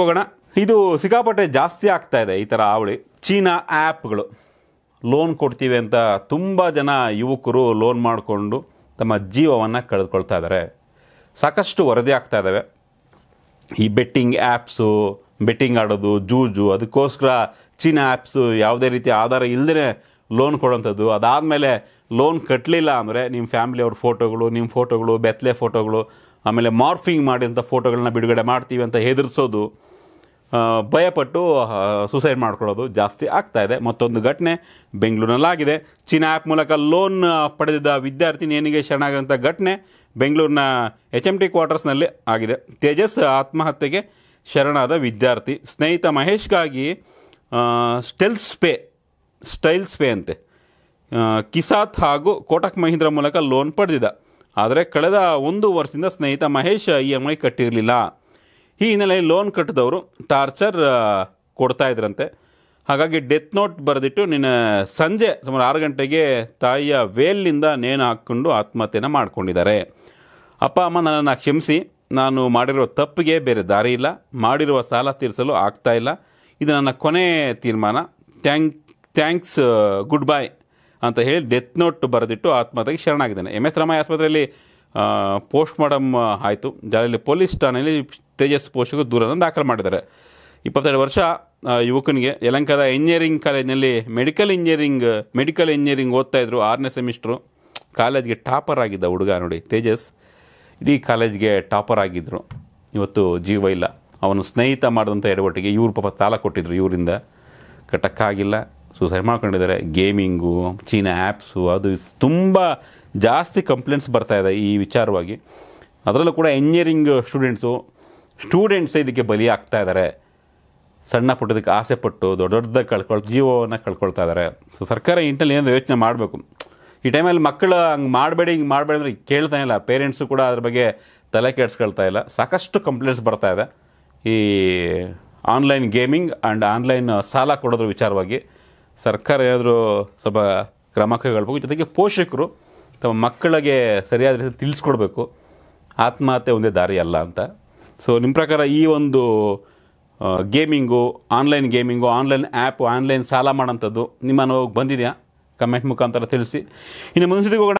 ಹೋಗೋಣ ಇದು ಸಿಕ್ಕಾಪಟ್ಟೆ ಜಾಸ್ತಿ ಆಗ್ತಾ ಇದೆ ಈ ಥರ ಆವಳಿ ಚೀನಾ ಆ್ಯಪ್ಗಳು ಲೋನ್ ಕೊಡ್ತೀವಿ ಅಂತ ತುಂಬ ಜನ ಯುವಕರು ಲೋನ್ ಮಾಡಿಕೊಂಡು ತಮ್ಮ ಜೀವವನ್ನು ಕಳೆದುಕೊಳ್ತಾ ಇದ್ದಾರೆ ಸಾಕಷ್ಟು ವರದಿ ಆಗ್ತಾ ಇದ್ದಾವೆ ಈ ಬೆಟ್ಟಿಂಗ್ ಆ್ಯಪ್ಸು ಬೆಟ್ಟಿಂಗ್ ಆಡೋದು ಜೂಜು ಅದಕ್ಕೋಸ್ಕರ ಚೀನಾ ಆ್ಯಪ್ಸು ಯಾವುದೇ ರೀತಿ ಆಧಾರ ಇಲ್ಲದೇ ಲೋನ್ ಕೊಡೋಂಥದ್ದು ಅದಾದಮೇಲೆ ಲೋನ್ ಕಟ್ಟಲಿಲ್ಲ ಅಂದರೆ ನಿಮ್ಮ ಫ್ಯಾಮಿಲಿಯವ್ರ ಫೋಟೋಗಳು ನಿಮ್ಮ ಫೋಟೋಗಳು ಬೆತ್ತಲೆ ಫೋಟೋಗಳು ಆಮೇಲೆ ಮಾರ್ಫಿಂಗ್ ಮಾಡಿದಂಥ ಫೋಟೋಗಳನ್ನ ಬಿಡುಗಡೆ ಮಾಡ್ತೀವಿ ಅಂತ ಹೆದರಿಸೋದು ಭಯಪಟ್ಟು ಸುಸೈಡ್ ಮಾಡ್ಕೊಳ್ಳೋದು ಜಾಸ್ತಿ ಆಗ್ತಾ ಇದೆ ಮತ್ತೊಂದು ಘಟನೆ ಬೆಂಗಳೂರಿನಲ್ಲಾಗಿದೆ ಚೀನಾ ಆ್ಯಪ್ ಮೂಲಕ ಲೋನ್ ಪಡೆದಿದ್ದ ವಿದ್ಯಾರ್ಥಿ ನೇಣಿಗೆ ಶರಣಾಗಿರೋಂಥ ಘಟನೆ ಬೆಂಗಳೂರಿನ ಎಚ್ ಎಮ್ ಟಿ ಕ್ವಾರ್ಟರ್ಸ್ನಲ್ಲಿ ಆಗಿದೆ ತೇಜಸ್ ಆತ್ಮಹತ್ಯೆಗೆ ಶರಣಾದ ವಿದ್ಯಾರ್ಥಿ ಸ್ನೇಹಿತ ಮಹೇಶ್ಗಾಗಿ ಸ್ಟೆಲ್ಸ್ ಪೇ ಸ್ಟೈಲ್ಸ್ ಪೇ ಅಂತೆ ಕಿಸಾತ್ ಹಾಗೂ ಕೋಟಕ್ ಮಹೀಂದ್ರ ಮೂಲಕ ಲೋನ್ ಪಡೆದಿದ್ದ ಆದರೆ ಕಳೆದ ಒಂದು ವರ್ಷದಿಂದ ಸ್ನೇಹಿತ ಮಹೇಶ್ ಇ ಎಮ್ ಐ ಕಟ್ಟಿರಲಿಲ್ಲ ಈ ಹಿನ್ನೆಲೆಯಲ್ಲಿ ಲೋನ್ ಕಟ್ಟಿದವರು ಟಾರ್ಚರ್ ಕೊಡ್ತಾ ಇದ್ರಂತೆ ಹಾಗಾಗಿ ಡೆತ್ ನೋಟ್ ಬರೆದಿಟ್ಟು ನಿನ್ನ ಸಂಜೆ ಸುಮಾರು ಆರು ಗಂಟೆಗೆ ತಾಯಿಯ ವೇಲ್ನಿಂದ ನೇಣು ಹಾಕ್ಕೊಂಡು ಆತ್ಮಹತ್ಯೆನ ಮಾಡ್ಕೊಂಡಿದ್ದಾರೆ ಅಪ್ಪ ಅಮ್ಮ ನನ್ನನ್ನು ಕ್ಷಮಿಸಿ ನಾನು ಮಾಡಿರೋ ತಪ್ಪಿಗೆ ಬೇರೆ ದಾರಿ ಇಲ್ಲ ಮಾಡಿರುವ ಸಾಲ ತೀರಿಸಲು ಆಗ್ತಾ ಇಲ್ಲ ಇದು ನನ್ನ ಕೊನೆ ತೀರ್ಮಾನ ಥ್ಯಾಂಕ್ ಥ್ಯಾಂಕ್ಸ್ ಗುಡ್ ಬಾಯ್ ಅಂತ ಹೇಳಿ ಡೆತ್ ನೋಟ್ ಬರೆದಿಟ್ಟು ಆತ್ಮಹತ್ಯೆಗೆ ಶರಣಾಗಿದ್ದಾನೆ ಎಮ್ ಎಸ್ ರಾಮಯ್ಯ ಆಸ್ಪತ್ರೆಯಲ್ಲಿ ಪೋಸ್ಟ್ ಮಾರ್ಟಮ್ ಆಯಿತು ಜಾಲಲ್ಲಿ ಪೊಲೀಸ್ ಠಾಣೆಯಲ್ಲಿ ತೇಜಸ್ ಪೋಷಕರು ದೂರನ್ನು ದಾಖಲು ಮಾಡಿದ್ದಾರೆ ಇಪ್ಪತ್ತೆರಡು ವರ್ಷ ಯುವಕನಿಗೆ ಯಲಂಕದ ಇಂಜಿನಿಯರಿಂಗ್ ಕಾಲೇಜಿನಲ್ಲಿ ಮೆಡಿಕಲ್ ಇಂಜಿನಿಯರಿಂಗ್ ಮೆಡಿಕಲ್ ಇಂಜಿನಿಯರಿಂಗ್ ಓದ್ತಾ ಇದ್ದರು ಆರನೇ ಸೆಮಿಸ್ಟ್ರು ಕಾಲೇಜ್ಗೆ ಟಾಪರ್ ಆಗಿದ್ದ ಹುಡುಗ ನೋಡಿ ತೇಜಸ್ ಇಡೀ ಕಾಲೇಜ್ಗೆ ಟಾಪರ್ ಆಗಿದ್ದರು ಇವತ್ತು ಜೀವ ಇಲ್ಲ ಅವನು ಸ್ನೇಹಿತ ಮಾಡಿದಂಥ ಎಡವಟ್ಟಿಗೆ ಇವರು ಪಾಪ ತಾಲ ಕೊಟ್ಟಿದ್ರು ಇವರಿಂದ ಕಟ್ಟಕ್ಕಾಗಿಲ್ಲ ಸರಿ ಮಾಡ್ಕೊಂಡಿದ್ದಾರೆ ಗೇಮಿಂಗು ಚೀನಾ ಆ್ಯಪ್ಸು ಅದು ತುಂಬ ಜಾಸ್ತಿ ಕಂಪ್ಲೇಂಟ್ಸ್ ಬರ್ತಾಯಿದೆ ಈ ವಿಚಾರವಾಗಿ ಅದರಲ್ಲೂ ಕೂಡ ಇಂಜಿನಿಯರಿಂಗ್ ಸ್ಟೂಡೆಂಟ್ಸು ಸ್ಟೂಡೆಂಟ್ಸೇ ಇದಕ್ಕೆ ಬಲಿ ಆಗ್ತಾ ಇದ್ದಾರೆ ಸಣ್ಣ ಪುಟ್ಟದಕ್ಕೆ ಆಸೆ ಪಟ್ಟು ದೊಡ್ಡ ದೊಡ್ಡದಾಗಿ ಕಳ್ಕೊಳ್ತಾ ಜೀವವನ್ನು ಕಳ್ಕೊಳ್ತಾ ಇದ್ದಾರೆ ಸೊ ಸರ್ಕಾರ ಇಂಟಲ್ಲಿ ಏನಾದರೂ ಯೋಚನೆ ಮಾಡಬೇಕು ಈ ಟೈಮಲ್ಲಿ ಮಕ್ಕಳು ಹಂಗೆ ಮಾಡಬೇಡಿ ಹಿಂಗೆ ಮಾಡಬೇಡಿ ಅಂದರೆ ಕೇಳ್ತಾನೆ ಇಲ್ಲ ಪೇರೆಂಟ್ಸು ಕೂಡ ಅದ್ರ ಬಗ್ಗೆ ತಲೆ ಕೆಡ್ಸ್ಕೊಳ್ತಾ ಇಲ್ಲ ಸಾಕಷ್ಟು ಕಂಪ್ಲೇಂಟ್ಸ್ ಬರ್ತಾ ಇದೆ ಈ ಆನ್ಲೈನ್ ಗೇಮಿಂಗ್ ಆ್ಯಂಡ್ ಆನ್ಲೈನ್ ಸಾಲ ಕೊಡೋದ್ರ ವಿಚಾರವಾಗಿ ಸರ್ಕಾರ ಏನಾದರೂ ಸ್ವಲ್ಪ ಕ್ರಮ ಕೈಗೊಳ್ಬೇಕು ಜೊತೆಗೆ ಪೋಷಕರು ತಮ್ಮ ಮಕ್ಕಳಿಗೆ ಸರಿಯಾದ ರೀತಿಯಲ್ಲಿ ತಿಳಿಸ್ಕೊಡ್ಬೇಕು ಆತ್ಮಹತ್ಯೆ ಒಂದೇ ದಾರಿ ಅಲ್ಲ ಅಂತ ಸೊ ನಿಮ್ಮ ಪ್ರಕಾರ ಈ ಒಂದು gaming online gaming online app online ಸಾಲ ಮಾಡೋಂಥದ್ದು ನಿಮ್ಮ ಅನುಭವಕ್ಕೆ ಬಂದಿದೆಯಾ ಕಮೆಂಟ್ ಮುಖಾಂತರ ತಿಳಿಸಿ ಇನ್ನು ಮುಂದಿಗೆ ಹೋಗೋಣ